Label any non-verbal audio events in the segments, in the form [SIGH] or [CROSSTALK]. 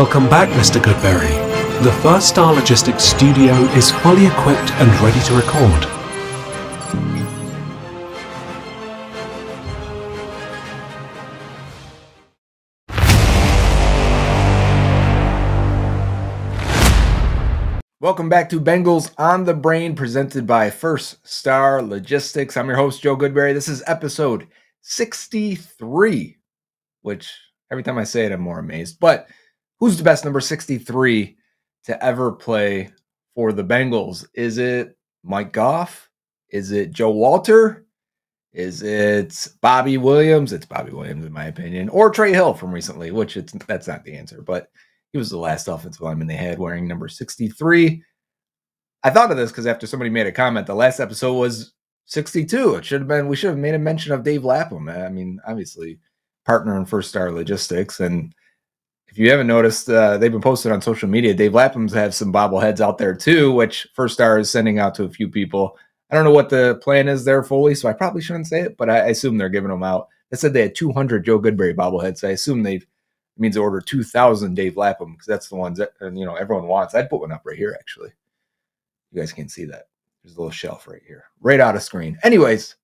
Welcome back, Mr. Goodberry. The First Star Logistics studio is fully equipped and ready to record. Welcome back to Bengals on the Brain, presented by First Star Logistics. I'm your host, Joe Goodberry. This is episode 63, which every time I say it, I'm more amazed. But who's the best number 63 to ever play for the Bengals? Is it Mike Goff? Is it Joe Walter? Is it Bobby Williams? It's Bobby Williams, in my opinion, or Trey Hill from recently, which it's that's not the answer, but he was the last offensive lineman they had wearing number 63. I thought of this because after somebody made a comment, the last episode was 62. It should have been, we should have made a mention of Dave Lapham. I mean, obviously, partner in First Star Logistics and if you haven't noticed, uh, they've been posted on social media. Dave Lapham's have some bobbleheads out there too, which First Star is sending out to a few people. I don't know what the plan is there fully, so I probably shouldn't say it, but I, assume they're giving them out. They said they had 200 Joe Goodberry bobbleheads. So I assume they means they order 2,000 Dave Lapham because that's the ones that uh, you know everyone wants. I'd put one up right here actually. You guys can see that. There's a little shelf right here, right out of screen. Anyways,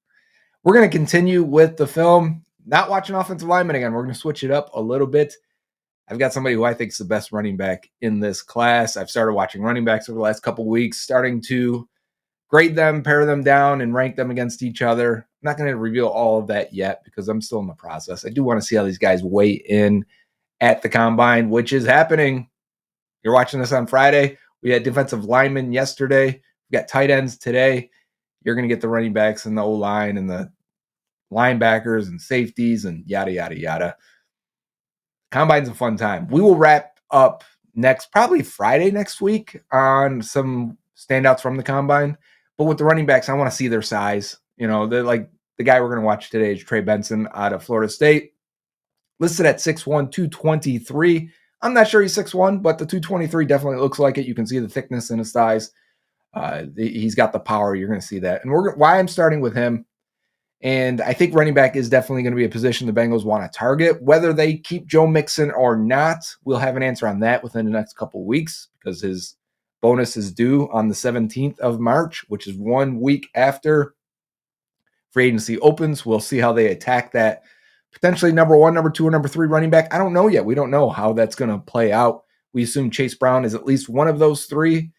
we're gonna continue with the film. Not watching offensive linemen again. We're gonna switch it up a little bit. I've got somebody who I think is the best running back in this class. I've started watching running backs over the last couple weeks, starting to grade them, pair them down, and rank them against each other. I'm not going to reveal all of that yet because I'm still in the process. I do want to see how these guys weigh in at the combine, which is happening. You're watching this on Friday. We had defensive linemen yesterday. We got tight ends today. You're going to get the running backs and the O line and the linebackers and safeties and yada, yada, yada combine's a fun time. We will wrap up next, probably Friday next week, on some standouts from the combine. But with the running backs, I want to see their size. You know, they're like the guy we're going to watch today is Trey Benson out of Florida State, listed at 6'1, 223. I'm not sure he's 6'1, but the 223 definitely looks like it. You can see the thickness in his thighs. Uh, he's got the power. You're going to see that. And we're, why I'm starting with him and I think running back is definitely going to be a position the Bengals want to target. Whether they keep Joe Mixon or not, we'll have an answer on that within the next couple weeks because his bonus is due on the 17th of March, which is one week after free agency opens. We'll see how they attack that potentially number one, number two, or number three running back. I don't know yet. We don't know how that's going to play out. We assume Chase Brown is at least one of those three.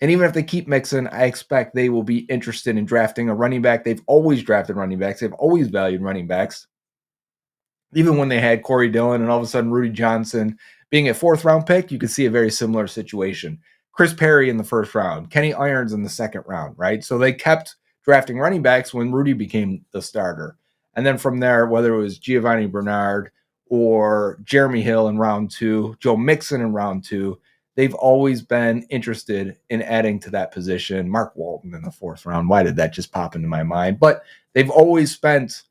And even if they keep Mixon, I expect they will be interested in drafting a running back. They've always drafted running backs, they've always valued running backs. Even when they had Corey Dillon and all of a sudden Rudy Johnson being a fourth round pick, you can see a very similar situation. Chris Perry in the first round, Kenny Irons in the second round, right? So they kept drafting running backs when Rudy became the starter. And then from there, whether it was Giovanni Bernard or Jeremy Hill in round two, Joe Mixon in round two, they've always been interested in adding to that position. Mark Walton in the fourth round. Why did that just pop into my mind? But they've always spent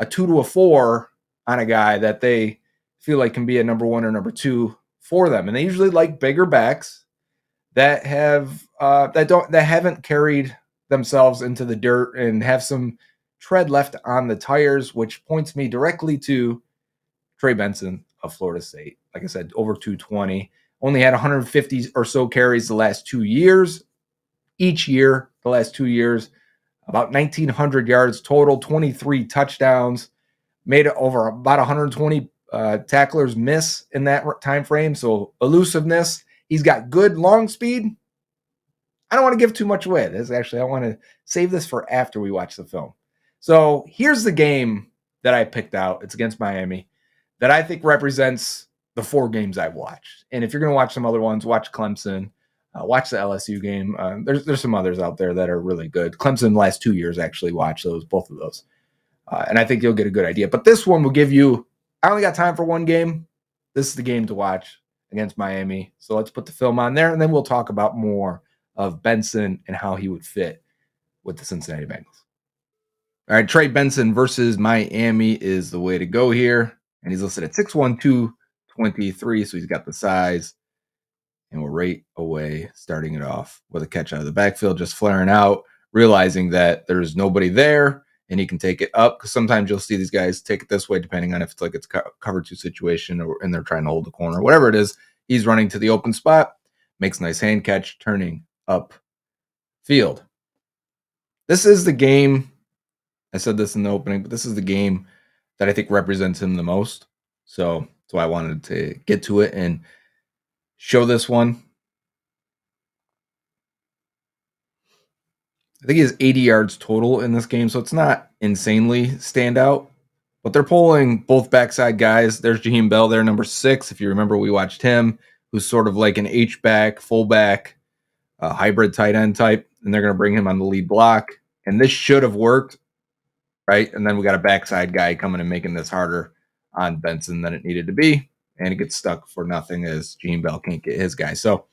a two to a four on a guy that they feel like can be a number one or number two for them. And they usually like bigger backs that have uh, that don't that haven't carried themselves into the dirt and have some tread left on the tires, which points me directly to Trey Benson of Florida State. Like I said, over 220 only had 150 or so carries the last two years. Each year, the last two years, about 1,900 yards total, 23 touchdowns, made over about 120 uh, tacklers miss in that time frame. So elusiveness. He's got good long speed. I don't want to give too much away. This actually, I want to save this for after we watch the film. So here's the game that I picked out. It's against Miami that I think represents the four games I've watched. And if you're going to watch some other ones, watch Clemson, uh, watch the LSU game. Uh, there's there's some others out there that are really good. Clemson last two years actually watched those, both of those, uh, and I think you'll get a good idea. But this one will give you. I only got time for one game. This is the game to watch against Miami. So let's put the film on there, and then we'll talk about more of Benson and how he would fit with the Cincinnati Bengals. All right, Trey Benson versus Miami is the way to go here, and he's listed at six one two. 23, so he's got the size. And we're right away starting it off with a catch out of the backfield, just flaring out, realizing that there's nobody there and he can take it up. Because sometimes you'll see these guys take it this way, depending on if it's like it's cover two situation or and they're trying to hold the corner, whatever it is. He's running to the open spot, makes nice hand catch, turning up field. This is the game. I said this in the opening, but this is the game that I think represents him the most. So so I wanted to get to it and show this one. I think he has 80 yards total in this game, so it's not insanely standout. But they're pulling both backside guys. There's Jaheim Bell there, number six. If you remember, we watched him, who's sort of like an H-back, fullback, uh, hybrid tight end type. And they're going to bring him on the lead block. And this should have worked, right? And then we got a backside guy coming and making this harder on Benson than it needed to be, and it gets stuck for nothing as Gene Bell can't get his guy. So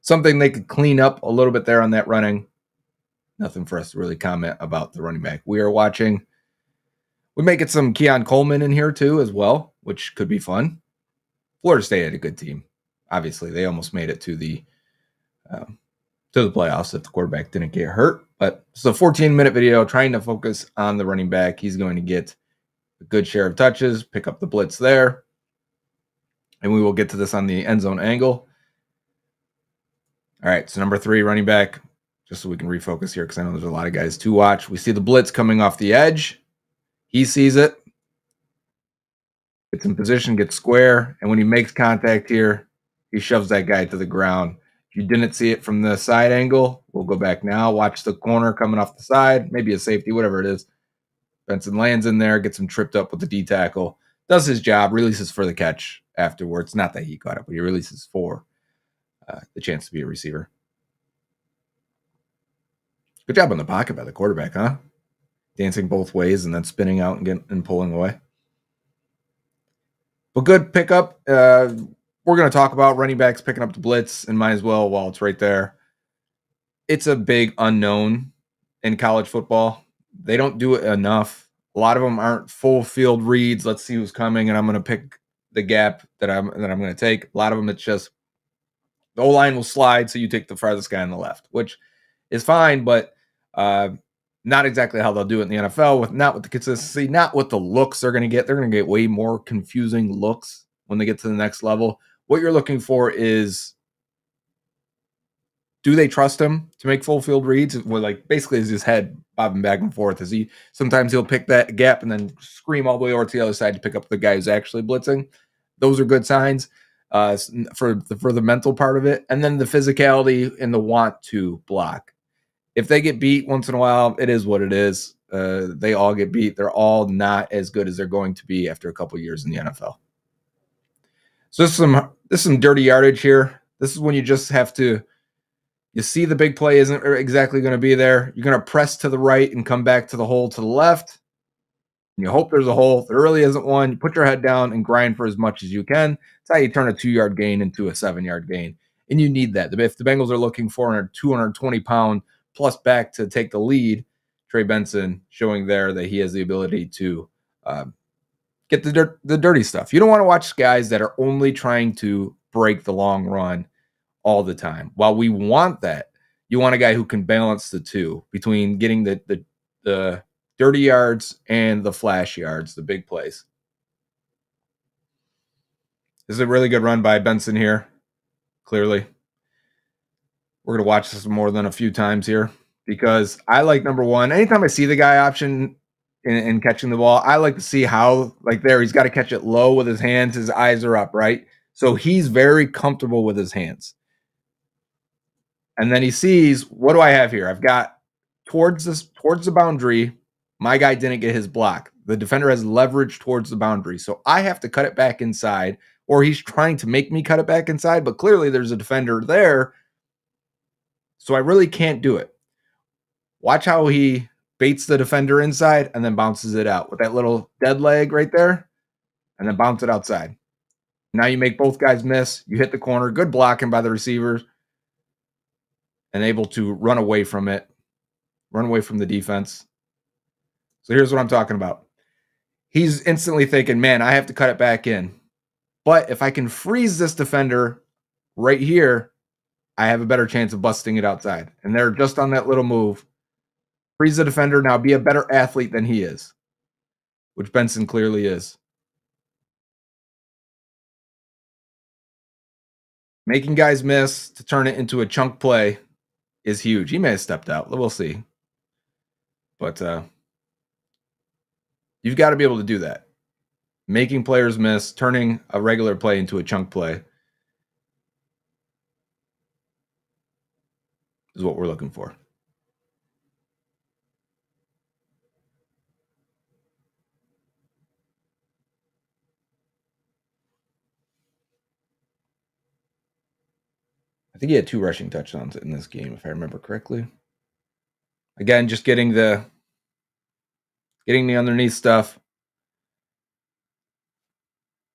something they could clean up a little bit there on that running. Nothing for us to really comment about the running back. We are watching. We may get some Keon Coleman in here too as well, which could be fun. Florida State had a good team. Obviously, they almost made it to the um, to the playoffs if the quarterback didn't get hurt. But it's a 14 minute video trying to focus on the running back. He's going to get a good share of touches, pick up the blitz there. And we will get to this on the end zone angle. All right, so number three, running back, just so we can refocus here because I know there's a lot of guys to watch. We see the blitz coming off the edge. He sees it, gets in position, gets square. And when he makes contact here, he shoves that guy to the ground. If you didn't see it from the side angle, we'll go back now. Watch the corner coming off the side, maybe a safety, whatever it is. Benson lands in there, gets him tripped up with the D tackle, does his job, releases for the catch afterwards. Not that he caught it, but he releases for uh, the chance to be a receiver. Good job on the pocket by the quarterback, huh? Dancing both ways and then spinning out and getting and pulling away. But good pickup. Uh, we're going to talk about running backs picking up the blitz and might as well while it's right there. It's a big unknown in college football they don't do it enough. A lot of them aren't full field reads. Let's see who's coming, and I'm going to pick the gap that I'm that I'm going to take. A lot of them, it's just the O line will slide, so you take the farthest guy on the left, which is fine, but uh, not exactly how they'll do it in the NFL. With not with the consistency, not with the looks they're going to get. They're going to get way more confusing looks when they get to the next level. What you're looking for is do they trust him to make full field reads? Well, like basically is his head bobbing back and forth. Is he sometimes he'll pick that gap and then scream all the way over to the other side to pick up the guy who's actually blitzing. Those are good signs uh, for the for the mental part of it, and then the physicality and the want to block. If they get beat once in a while, it is what it is. Uh, they all get beat. They're all not as good as they're going to be after a couple years in the NFL. So this is some this is some dirty yardage here. This is when you just have to you see the big play isn't er, exactly going to be there. You're going to press to the right and come back to the hole to the left. And you hope there's a hole. there really isn't one, you put your head down and grind for as much as you can. That's how you turn a two yard gain into a seven yard gain. And you need that. If the Bengals are looking for a 220 pound plus back to take the lead, Trey Benson showing there that he has the ability to uh, get the, dirt, the dirty stuff. You don't want to watch guys that are only trying to break the long run all the time. While we want that, you want a guy who can balance the two between getting the the, the dirty yards and the flash yards, the big plays. This is a really good run by Benson here. Clearly, we're gonna watch this more than a few times here because I like number one. Anytime I see the guy option in catching the ball. I like to see how, like, there he's got to catch it low with his hands. His eyes are up, right? So he's very comfortable with his hands. And then he sees, what do I have here? I've got towards this towards the boundary. My guy didn't get his block. The defender has leverage towards the boundary. So I have to cut it back inside, or he's trying to make me cut it back inside, but clearly there's a defender there. So I really can't do it. Watch how he baits the defender inside and then bounces it out with that little dead leg right there and then bounce it outside. Now you make both guys miss. You hit the corner. Good blocking by the receivers and able to run away from it, run away from the defense. So here's what I'm talking about. He's instantly thinking, man, I have to cut it back in. But if I can freeze this defender right here, I have a better chance of busting it outside. And they're just on that little move. Freeze the defender now, be a better athlete than he is, which Benson clearly is. Making guys miss to turn it into a chunk play is huge. He may have stepped out. We'll see. But uh, you've got to be able to do that. Making players miss, turning a regular play into a chunk play is what we're looking for. I think he had two rushing touchdowns in this game, if I remember correctly. Again, just getting the getting the underneath stuff,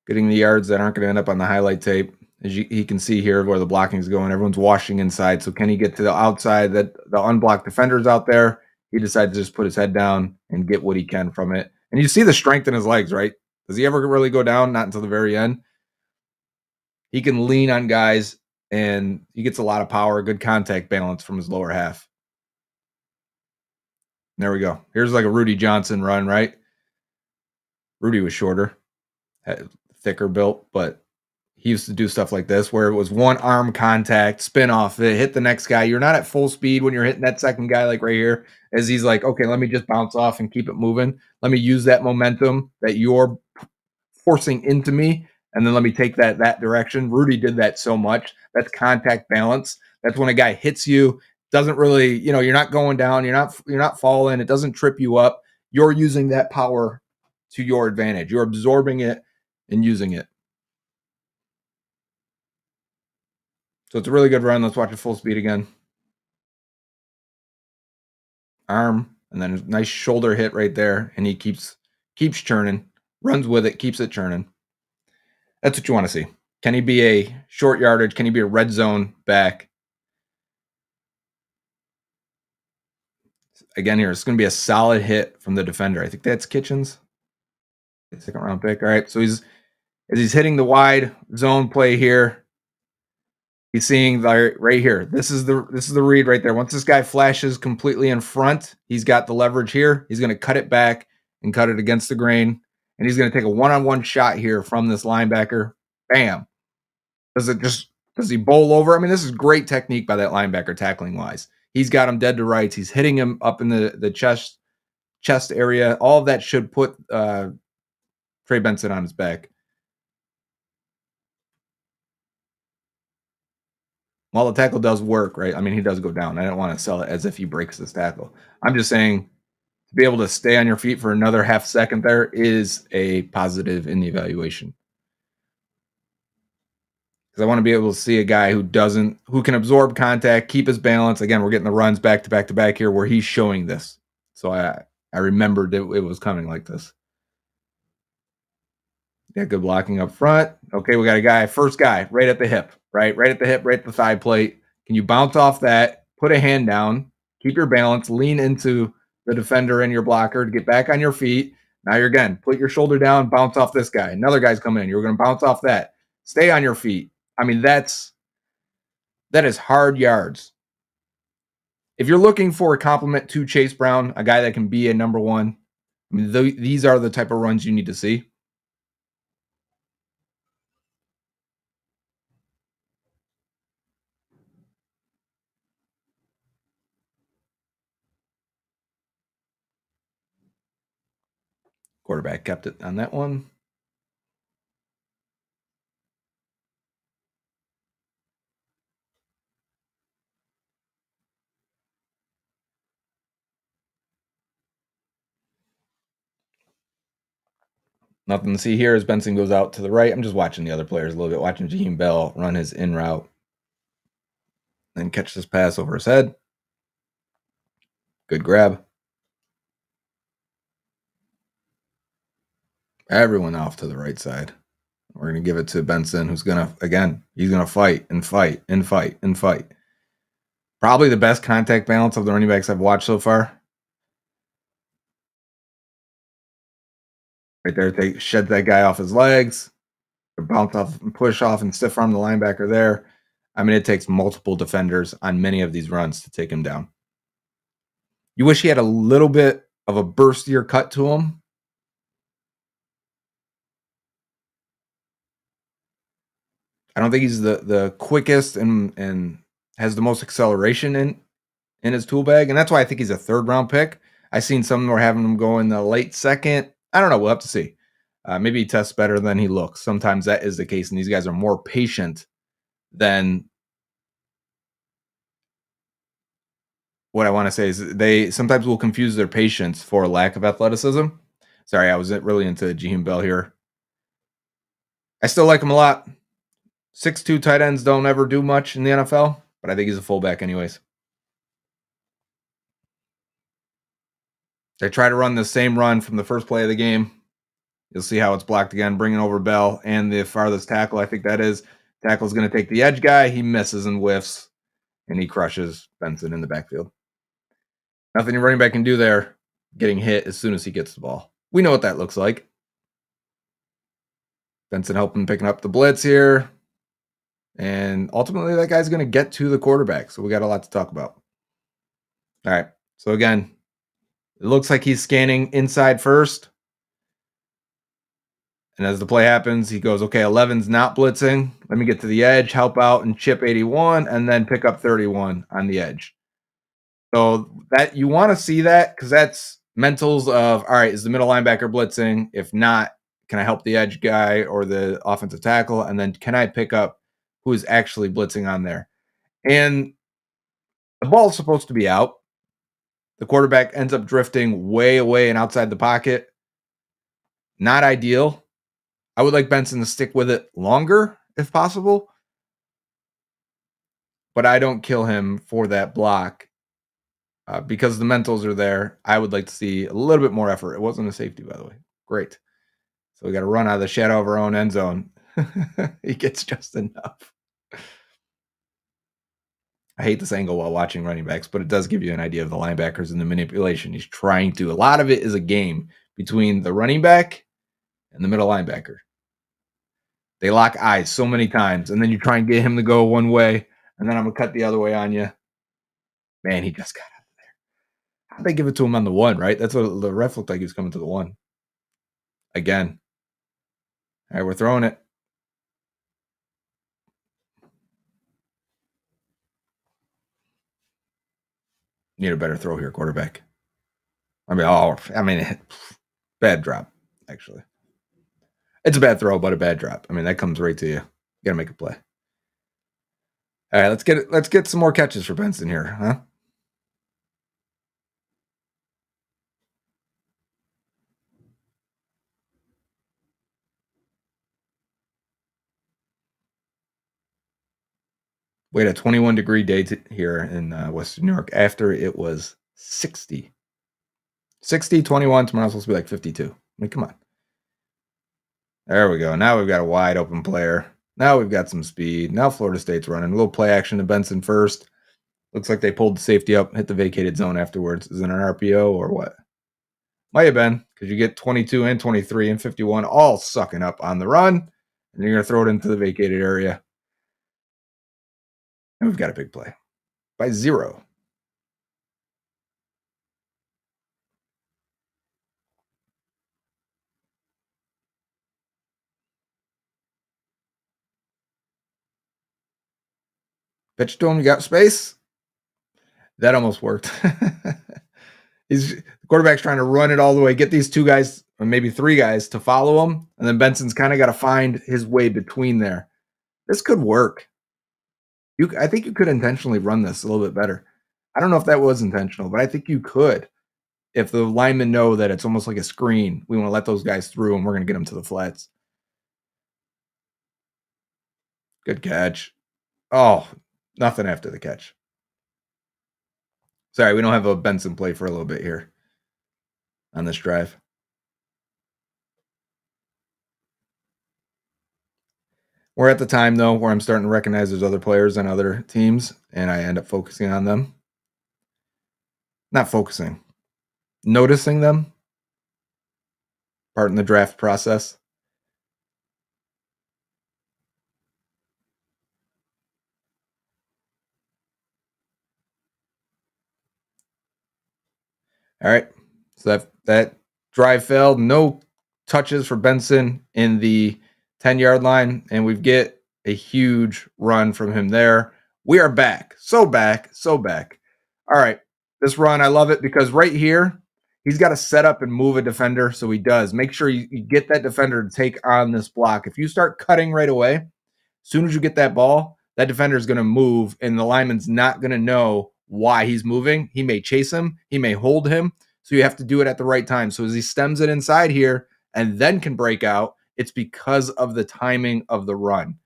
getting the yards that aren't going to end up on the highlight tape. As you, he can see here, where the blocking is going, everyone's washing inside. So can he get to the outside? That the unblocked defenders out there, he decides to just put his head down and get what he can from it. And you see the strength in his legs, right? Does he ever really go down? Not until the very end. He can lean on guys and he gets a lot of power, good contact balance from his lower half. There we go. Here's like a Rudy Johnson run, right? Rudy was shorter, thicker built, but he used to do stuff like this where it was one arm contact, spin off it, hit the next guy. You're not at full speed when you're hitting that second guy, like right here, as he's like, okay, let me just bounce off and keep it moving. Let me use that momentum that you're forcing into me and then let me take that that direction. Rudy did that so much. That's contact balance. That's when a guy hits you, doesn't really, you know, you're not going down, you're not you're not falling, it doesn't trip you up. You're using that power to your advantage. You're absorbing it and using it. So it's a really good run. Let's watch it full speed again. Arm and then a nice shoulder hit right there and he keeps keeps churning, runs with it, keeps it churning. That's what you want to see. Can he be a short yardage? Can he be a red zone back? Again, here, it's going to be a solid hit from the defender. I think that's Kitchens. Second round pick. All right. So he's as he's hitting the wide zone play here. He's seeing the, right here. This is the this is the read right there. Once this guy flashes completely in front, he's got the leverage here. He's going to cut it back and cut it against the grain and he's going to take a one-on-one shot here from this linebacker. Bam. Does it just does he bowl over? I mean, this is great technique by that linebacker tackling wise. He's got him dead to rights. He's hitting him up in the the chest chest area. All of that should put uh, Trey Benson on his back. While the tackle does work, right? I mean, he does go down. I don't want to sell it as if he breaks this tackle. I'm just saying to be able to stay on your feet for another half second there is a positive in the evaluation. Because I want to be able to see a guy who doesn't, who can absorb contact, keep his balance. Again, we're getting the runs back to back to back here where he's showing this. So I, I remembered it, it was coming like this. Yeah, good blocking up front. Okay, we got a guy, first guy, right at the hip, right? Right at the hip, right at the thigh plate. Can you bounce off that, put a hand down, keep your balance, lean into the defender and your blocker to get back on your feet. Now you're again, put your shoulder down, bounce off this guy. Another guy's coming in. You're going to bounce off that. Stay on your feet. I mean, that's that is hard yards. If you're looking for a compliment to Chase Brown, a guy that can be a number one, I mean, th these are the type of runs you need to see. Quarterback kept it on that one. Nothing to see here as Benson goes out to the right. I'm just watching the other players a little bit, watching Jaheim Bell run his in route and catch this pass over his head. Good grab. everyone off to the right side. We're going to give it to Benson, who's going to, again, he's going to fight and fight and fight and fight. Probably the best contact balance of the running backs I've watched so far. Right there, take shed that guy off his legs, bounce off and push off and stiff arm the linebacker there. I mean, it takes multiple defenders on many of these runs to take him down. You wish he had a little bit of a burstier cut to him, I don't think he's the the quickest and and has the most acceleration in in his tool bag, and that's why I think he's a third round pick. I seen some were having him go in the late second. I don't know. We'll have to see. Uh, maybe he tests better than he looks. Sometimes that is the case, and these guys are more patient than what I want to say is they sometimes will confuse their patience for lack of athleticism. Sorry, I was really into Jaheim Bell here. I still like him a lot. Six-two tight ends don't ever do much in the NFL, but I think he's a fullback anyways. They try to run the same run from the first play of the game. You'll see how it's blocked again, bringing over Bell and the farthest tackle. I think that is. tackle is going to take the edge guy. He misses and whiffs, and he crushes Benson in the backfield. Nothing your running back can do there. Getting hit as soon as he gets the ball. We know what that looks like. Benson helping picking up the blitz here. And ultimately, that guy's going to get to the quarterback. So we got a lot to talk about. All right. So again, it looks like he's scanning inside first. And as the play happens, he goes, okay, 11's not blitzing. Let me get to the edge, help out and chip 81, and then pick up 31 on the edge. So that you want to see that because that's mentals of all right, is the middle linebacker blitzing? If not, can I help the edge guy or the offensive tackle? And then can I pick up who is actually blitzing on there. And the ball's supposed to be out. The quarterback ends up drifting way away and outside the pocket. Not ideal. I would like Benson to stick with it longer if possible. But I don't kill him for that block uh, because the mentals are there. I would like to see a little bit more effort. It wasn't a safety, by the way. Great. So we got to run out of the shadow of our own end zone. [LAUGHS] he gets just enough. I hate this angle while watching running backs, but it does give you an idea of the linebackers and the manipulation he's trying to. A lot of it is a game between the running back and the middle linebacker. They lock eyes so many times, and then you try and get him to go one way, and then I'm gonna cut the other way on you. Man, he just got out of there. How'd they give it to him on the one, right? That's what the ref looked like he was coming to the one. Again. All right, we're throwing it. need a better throw here, quarterback. I mean, oh, I mean, [LAUGHS] bad drop, actually. It's a bad throw, but a bad drop. I mean, that comes right to you. You gotta make a play. All right, let's get let's get some more catches for Benson here, huh? we had a 21 degree day here in uh, Western New York after it was 60. 60, 21. Tomorrow's supposed to be like 52. I mean, come on. There we go. Now we've got a wide open player. Now we've got some speed. Now Florida State's running. A little play action to Benson first. Looks like they pulled the safety up, hit the vacated zone afterwards. Is it an RPO or what? Might have been because you get 22 and 23 and 51 all sucking up on the run, and you're going to throw it into the vacated area. And we've got a big play by zero. you told him, you got space. That almost worked. He's [LAUGHS] the quarterback's trying to run it all the way, get these two guys, or maybe three guys, to follow him. And then Benson's kind of got to find his way between there. This could work. You, I think you could intentionally run this a little bit better. I don't know if that was intentional, but I think you could. If the linemen know that it's almost like a screen, we want to let those guys through and we're going to get them to the flats. Good catch. Oh, nothing after the catch. Sorry, we don't have a Benson play for a little bit here on this drive. We're at the time though where I'm starting to recognize there's other players and other teams, and I end up focusing on them. Not focusing, noticing them. Part in the draft process. All right. So that that drive failed. No touches for Benson in the 10 yard line, and we get a huge run from him there. We are back. So back. So back. All right. This run, I love it because right here, he's got to set up and move a defender. So he does. Make sure you, you, get that defender to take on this block. If you start cutting right away, as soon as you get that ball, that defender is going to move, and the lineman's not going to know why he's moving. He may chase him, he may hold him. So you have to do it at the right time. So as he stems it inside here and then can break out, it's because of the timing of the run.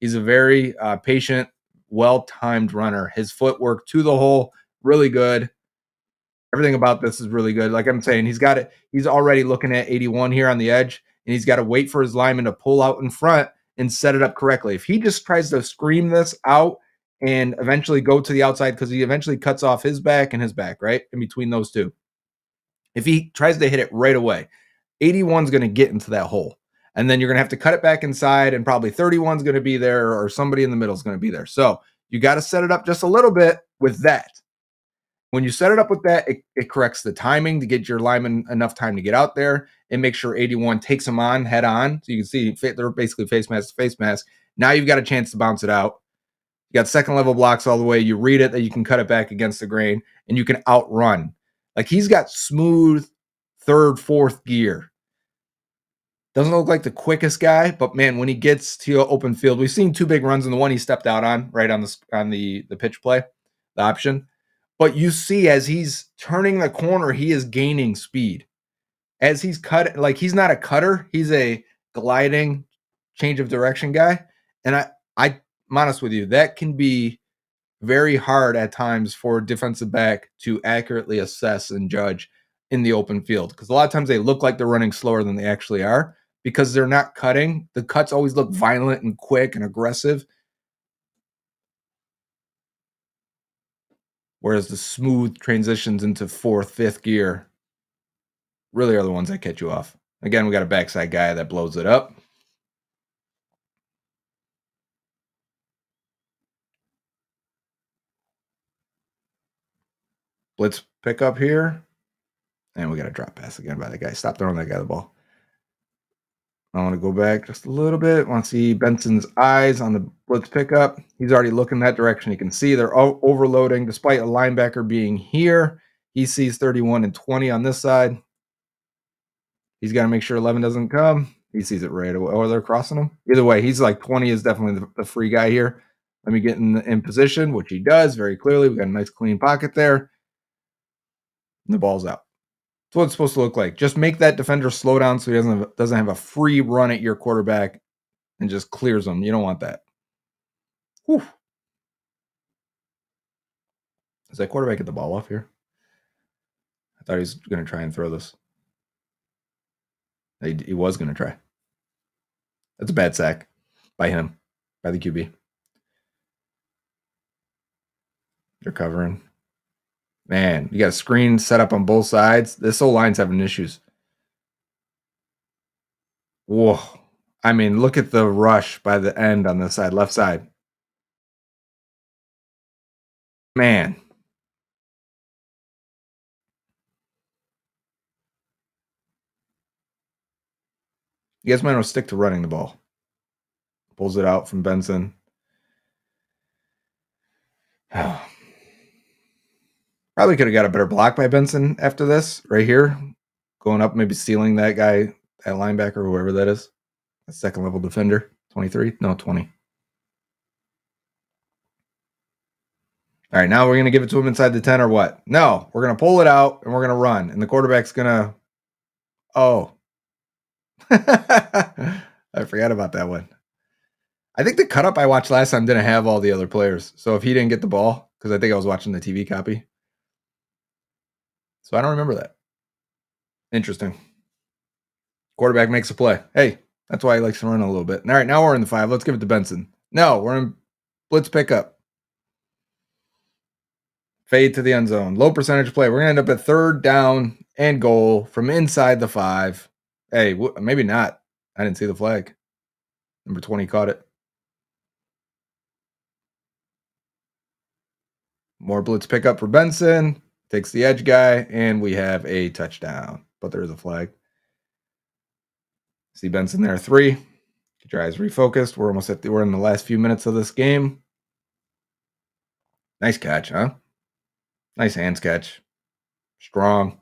He's a very uh, patient, well timed runner. His footwork to the hole, really good. Everything about this is really good. Like I'm saying, he's got it. He's already looking at 81 here on the edge, and he's got to wait for his lineman to pull out in front and set it up correctly. If he just tries to scream this out and eventually go to the outside, because he eventually cuts off his back and his back, right? In between those two. If he tries to hit it right away, 81's going to get into that hole and then you're going to have to cut it back inside and probably 31 is going to be there or somebody in the middle is going to be there. So you got to set it up just a little bit with that. When you set it up with that, it, it, corrects the timing to get your lineman enough time to get out there. and make sure 81 takes them on head on. So you can see they're basically face mask to face mask. Now you've got a chance to bounce it out. You got second level blocks all the way. You read it that you can cut it back against the grain and you can outrun. Like he's got smooth third, fourth gear doesn't look like the quickest guy, but man, when he gets to open field, we've seen two big runs in the one he stepped out on right on the on the the pitch play, the option. But you see, as he's turning the corner, he is gaining speed. As he's cut, like he's not a cutter, he's a gliding, change of direction guy. And I, I, I'm honest with you, that can be very hard at times for defensive back to accurately assess and judge in the open field because a lot of times they look like they're running slower than they actually are because they're not cutting. The cuts always look mm-hmm. violent and quick and aggressive. Whereas the smooth transitions into fourth, fifth gear really are the ones that catch you off. Again, we got a backside guy that blows it up. Blitz pickup here. And we got a drop pass again by the guy. Stop throwing that guy the ball. I want to go back just a little bit. I want to see Benson's eyes on the blitz pickup. He's already looking that direction. You can see they're overloading despite a linebacker being here. He sees 31 and 20 on this side. He's got to make sure 11 doesn't come. He sees it right away. Or oh, they're crossing him. Either way, he's like 20 is definitely the, free guy here. Let me get in, the, in position, which he does very clearly. We got a nice clean pocket there. And the ball's out. That's what it's supposed to look like. Just make that defender slow down so he doesn't have, doesn't have a free run at your quarterback and just clears him. You don't want that. Whew. Is that quarterback get the ball off here? I thought he was going to try and throw this. He, he was going to try. That's a bad sack by him, by the QB. They're covering. Man, you got a screen set up on both sides. This whole line's having issues. Whoa. I mean, look at the rush by the end on the side, left side. Man. You guys might want to stick to running the ball. Pulls it out from Benson. [SIGHS] Oh. Probably could have got a better block by Benson after this, right here. Going up, maybe stealing that guy, that linebacker, whoever is. That second level defender. 23? No, 20. All right, now we're going to give it to him inside the 10 or what? No, we're going to pull it out and we're going to run. And the quarterback's going to. Oh. [LAUGHS] I forgot about that one. I think the cut up I watched last time didn't have all the other players. So if he didn't get the ball, because I think I was watching the TV copy, so I don't remember that. Interesting. Quarterback makes a play. Hey, that's why he likes to run a little bit. All right, now we're in the five. Let's give it to Benson. No, we're in blitz pickup. Fade to the end zone. Low percentage play. We're going to end up at third down and goal from inside the five. Hey, maybe not. I didn't see the flag. Number 20 caught it. More blitz pickup for Benson takes the edge guy, and we have a touchdown. But there is a flag. See Benson there, three. Get your eyes refocused. We're almost at the, we're in the last few minutes of this game. Nice catch, huh? Nice hands catch. Strong.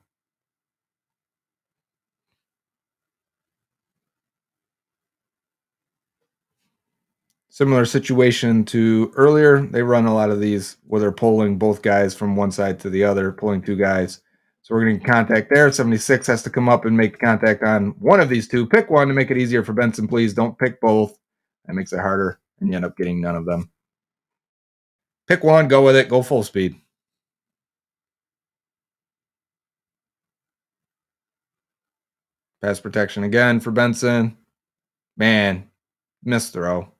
Similar situation to earlier. They run a lot of these where they're pulling both guys from one side to the other, pulling two guys. So we're going to contact there. 76 has to come up and make contact on one of these two. Pick one to make it easier for Benson, please. Don't pick both. That makes it harder, and you end up getting none of them. Pick one, go with it, go full speed. Pass protection again for Benson. Man, missed throw.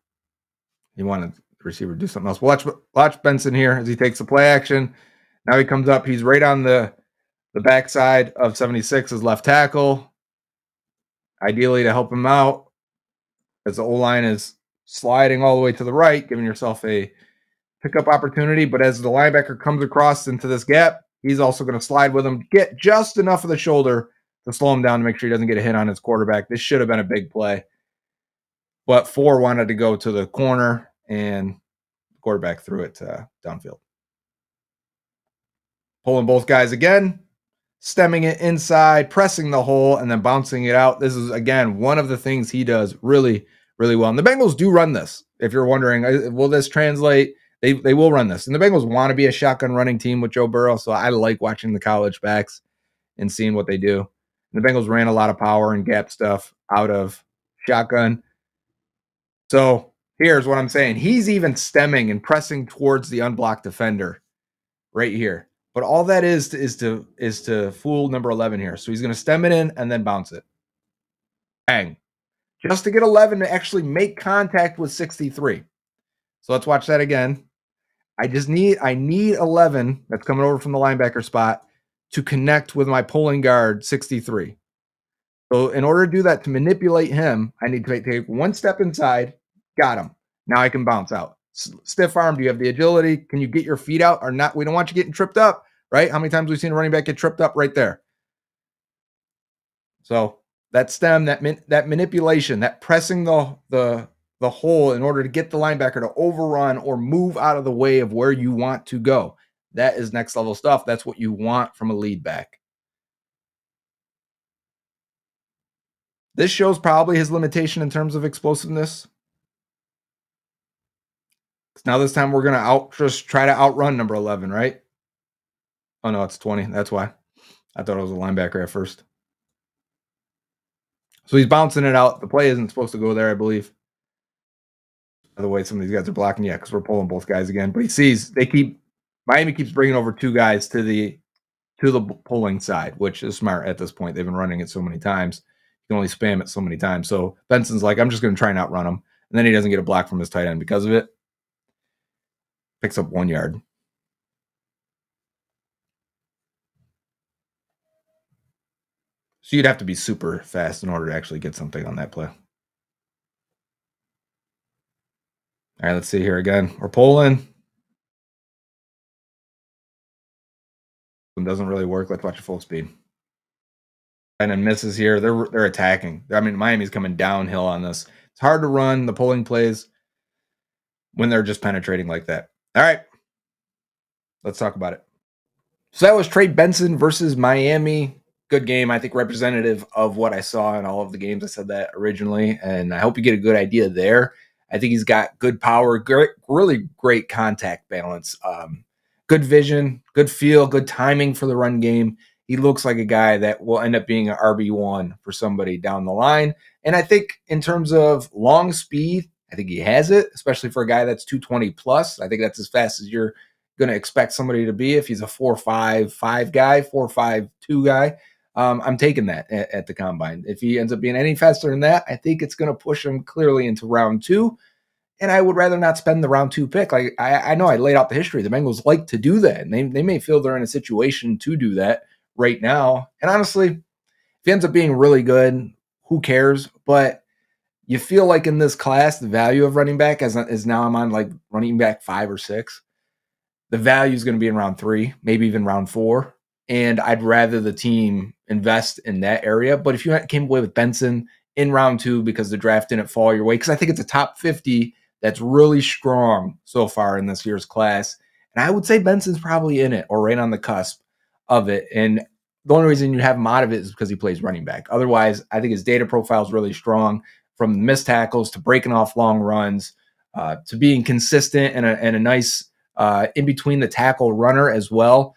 You want to receiver do something else. Watch watch Benson here as he takes the play action. Now he comes up. He's right on the the backside of 76 as left tackle. Ideally to help him out as the O line is sliding all the way to the right, giving yourself a pickup opportunity. But as the linebacker comes across into this gap, he's also going to slide with him, get just enough of the shoulder to slow him down to make sure he doesn't get a hit on his quarterback. This should have been a big play but four wanted to go to the corner and quarterback threw it uh, downfield. Pulling both guys again, stemming it inside, pressing the hole, and then bouncing it out. This is, again, one of the things he does really, really well. And the Bengals do run this. If you're wondering, uh, will this translate? They, they will run this. And the Bengals want to be a shotgun running team with Joe Burrow. So I like watching the college backs and seeing what they do. And the Bengals ran a lot of power and gap stuff out of shotgun. So here's what I'm saying. He's even stemming and pressing towards the unblocked defender right here. But all that is to, is to is to fool number 11 here. So he's going to stem it in and then bounce it. Bang. Just to get 11 to actually make contact with 63. So let's watch that again. I just need I need 11 that's coming over from the linebacker spot to connect with my pulling guard 63. So in order to do that, to manipulate him, I need to take one step inside. Got him. Now I can bounce out. Stiff arm. Do you have the agility? Can you get your feet out or not? We don't want you getting tripped up, right? How many times we've seen a running back get tripped up right there? So that stem, that that manipulation, that pressing the the the hole in order to get the linebacker to overrun or move out of the way of where you want to go. That is next level stuff. That's what you want from a lead back. This shows probably his limitation in terms of explosiveness. Now this time we're gonna out just try to outrun number 11, right? Oh no, it's 20. That's why. I thought it was a linebacker at first. So he's bouncing it out. The play isn't supposed to go there, I believe. By the way, some of these guys are blocking. Yeah, because we're pulling both guys again. But he sees they keep Miami keeps bringing over two guys to the to the pulling side, which is smart at this point. They've been running it so many times. You can only spam it so many times. So Benson's like, I'm just going to try and outrun him. And then he doesn't get a block from his tight end because of it. Picks up one yard. So you'd have to be super fast in order to actually get something on that play. All right, let's see here again. We're pulling. It doesn't really work. Let's watch it full speed and misses here. They're they're attacking. I mean, Miami's coming downhill on this. It's hard to run the pulling plays when they're just penetrating like that. All right, let's talk about it. So that was Trey Benson versus Miami. Good game, I think, representative of what I saw in all of the games. I said that originally, and I hope you get a good idea there. I think he's got good power, great, really great contact balance, um, good vision, good feel, good timing for the run game he looks like a guy that will end up being an RB1 for somebody down the line. And I think in terms of long speed, I think he has it, especially for a guy that's 220 plus. I think that's as fast as you're going to expect somebody to be if he's a 4 5 5 guy, 4 5 2 guy. Um, I'm taking that at, at the combine. If he ends up being any faster than that, I think it's going to push him clearly into round two and I would rather not spend the round two pick. Like I, I, know I laid out the history. The Bengals like to do that, and they, they may feel they're in a situation to do that right now. And honestly, if he ends up being really good, who cares? But you feel like in this class, the value of running back as is now I'm on like running back five or six. The value is going to be in round three, maybe even round four. And I'd rather the team invest in that area. But if you came away with Benson in round two because the draft didn't fall your way, because I think it's a top 50 that's really strong so far in this year's class. And I would say Benson's probably in it or right on the cusp of it. And the only reason you have him out of it is because he plays running back. Otherwise, I think his data profile is really strong from missed tackles to breaking off long runs uh, to being consistent and a, and a nice uh, in between the tackle runner as well.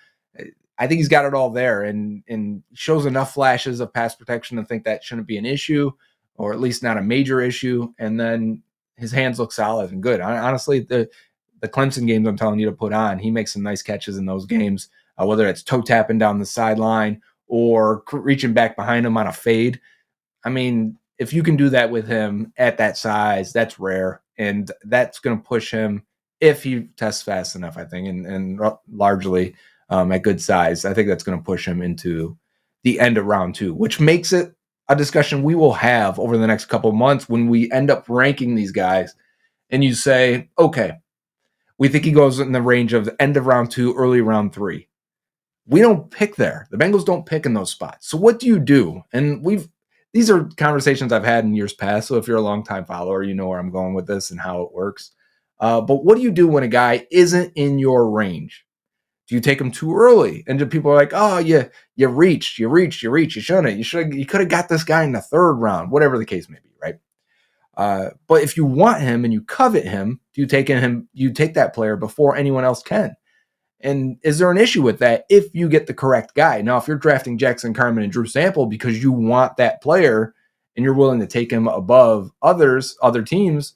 I think he's got it all there and and shows enough flashes of pass protection to think that shouldn't be an issue or at least not a major issue. And then his hands look solid and good. honestly, the the Clemson games I'm telling you to put on, he makes some nice catches in those games uh, whether it's toe tapping down the sideline or reaching back behind him on a fade. I mean, if you can do that with him at that size, that's rare. And that's going to push him if he tests fast enough, I think, and, and largely um, at good size. I think that's going to push him into the end of round two, which makes it a discussion we will have over the next couple months when we end up ranking these guys. And you say, okay, we think he goes in the range of the end of round two, early round three we don't pick there. The Bengals don't pick in those spots. So what do you do? And we've these are conversations I've had in years past. So if you're a longtime follower, you know where I'm going with this and how it works. Uh, but what do you do when a guy isn't in your range? Do you take him too early? And people are like, "Oh, yeah, you reached, you reached, you reached. You shouldn't. You should. You could have got this guy in the third round, whatever the case may be, right?" Uh, but if you want him and you covet him, do you take him? You take that player before anyone else can. And is there an issue with that if you get the correct guy? Now, if you're drafting Jackson Carmen and Drew Sample because you want that player and you're willing to take him above others, other teams,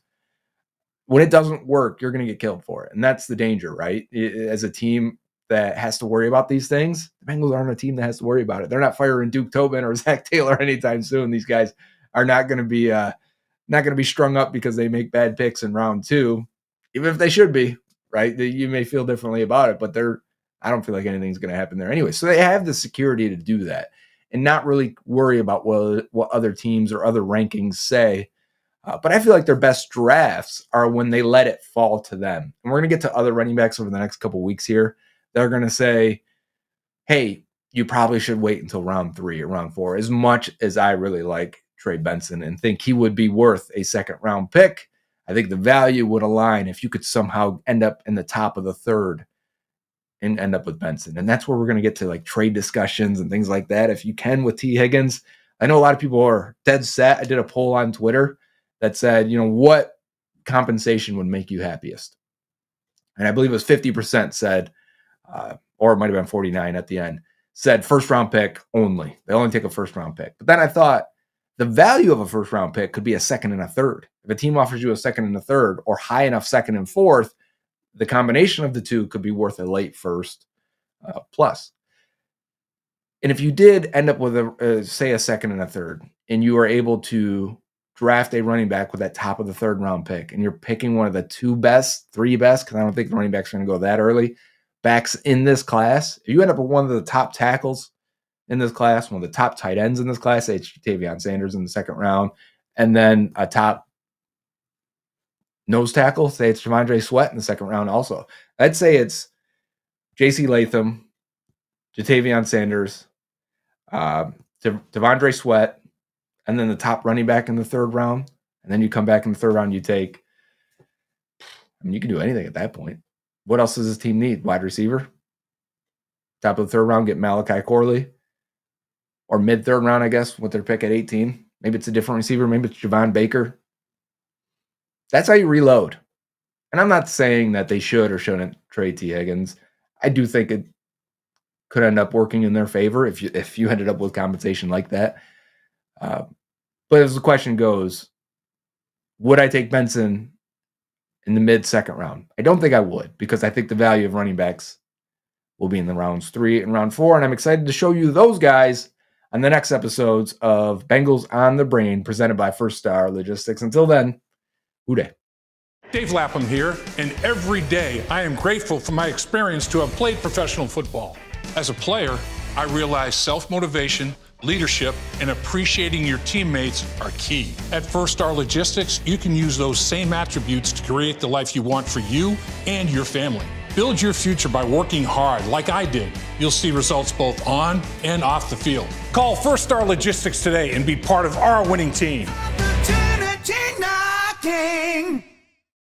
when it doesn't work, you're going to get killed for it. And that's the danger, right? As a team that has to worry about these things, the Bengals aren't a team that has to worry about it. They're not firing Duke Tobin or [LAUGHS] Zach Taylor anytime soon. These guys are not going to be uh, not going to be strung up because they make bad picks in round two, even if they should be right? That you may feel differently about it, but they're I don't feel like anything's going to happen there anyway. So they have the security to do that and not really worry about what what other teams or other rankings say. Uh, but I feel like their best drafts are when they let it fall to them. And we're going to get to other running backs over the next couple weeks here. They're going to say, "Hey, you probably should wait until round three or round four. As much as I really like Trey Benson and think he would be worth a second round pick, I think the value would align if you could somehow end up in the top of the third and end up with Benson. And that's where we're going to get to like trade discussions and things like that. If you can with T. Higgins, I know a lot of people are dead set. I did a poll on Twitter that said, you know, what compensation would make you happiest? And I believe it was 50% said, uh, or it might have been 49 at the end, said first round pick only. They only take a first round pick. But then I thought, the value of a first round pick could be a second and a third. If a team offers you a second and a third or high enough second and fourth, the combination of the two could be worth a late first uh, plus. And if you did end up with a uh, say a second and a third, and you are able to draft a running back with that top of the third round pick, and you're picking one of the two best, three best, because I don't think the running backs are going to go that early, backs in this class. If you end up with one of the top tackles in this class, one of the top tight ends in this class, H. Tavion Sanders in the second round, and then a top nose tackle, say it's Javondre Sweat in the second round also. I'd say it's J.C. Latham, Jatavion Sanders, uh, Devondre Sweat, and then the top running back in the third round. And then you come back in the third round, you take. I mean, you can do anything at that point. What else does this team need? Wide receiver. Top of the third round, get Malachi Corley or mid third round, I guess, with their pick at 18. Maybe it's a different receiver. Maybe it's Javon Baker. That's how you reload. And I'm not saying that they should or shouldn't trade T. Higgins. I do think it could end up working in their favor if you if you ended up with compensation like that. Uh, but as the question goes, would I take Benson in the mid second round? I don't think I would because I think the value of running backs will be in the rounds three and round four. And I'm excited to show you those guys on the next episodes of Bengals on the Brain, presented by First Star Logistics. Until then, Uday. Dave Lapham here, and every day I am grateful for my experience to have played professional football. As a player, I realized self motivation, leadership, and appreciating your teammates are key. At First Star Logistics, you can use those same attributes to create the life you want for you and your family. Build your future by working hard, like I did. You'll see results both on and off the field. Call First Star Logistics today and be part of our winning team.